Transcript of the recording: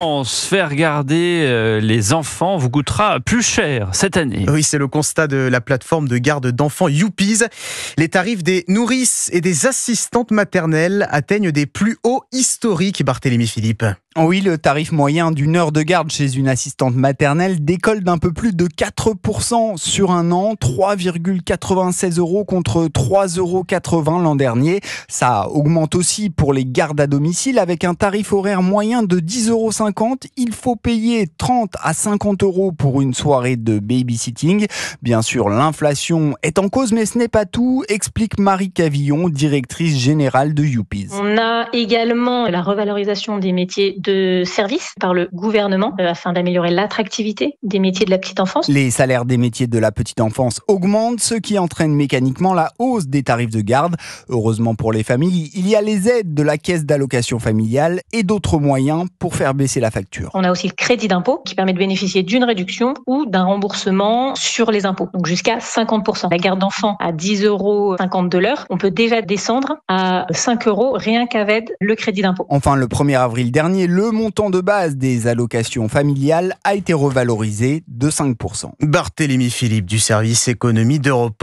On se faire garder euh, les enfants vous coûtera plus cher cette année. Oui, c'est le constat de la plateforme de garde d'enfants Youpies. Les tarifs des nourrices et des assistantes maternelles atteignent des plus hauts historiques, Barthélémy Philippe. Oui, le tarif moyen d'une heure de garde chez une assistante maternelle décolle d'un peu plus de 4% sur un an, 3,96 euros contre 3,80 euros l'an dernier. Ça augmente aussi pour les gardes à domicile avec un tarif horaire moyen de 10,50 euros il faut payer 30 à 50 euros pour une soirée de babysitting. Bien sûr, l'inflation est en cause, mais ce n'est pas tout, explique Marie Cavillon, directrice générale de Youpies. On a également la revalorisation des métiers de service par le gouvernement euh, afin d'améliorer l'attractivité des métiers de la petite enfance. Les salaires des métiers de la petite enfance augmentent, ce qui entraîne mécaniquement la hausse des tarifs de garde. Heureusement pour les familles, il y a les aides de la caisse d'allocation familiale et d'autres moyens pour faire baisser la facture. On a aussi le crédit d'impôt qui permet de bénéficier d'une réduction ou d'un remboursement sur les impôts, donc jusqu'à 50%. La garde d'enfant à 10,50 euros de l'heure, on peut déjà descendre à 5 euros rien le crédit d'impôt. Enfin, le 1er avril dernier, le montant de base des allocations familiales a été revalorisé de 5%. Barthélémy Philippe du service économie d'Europe.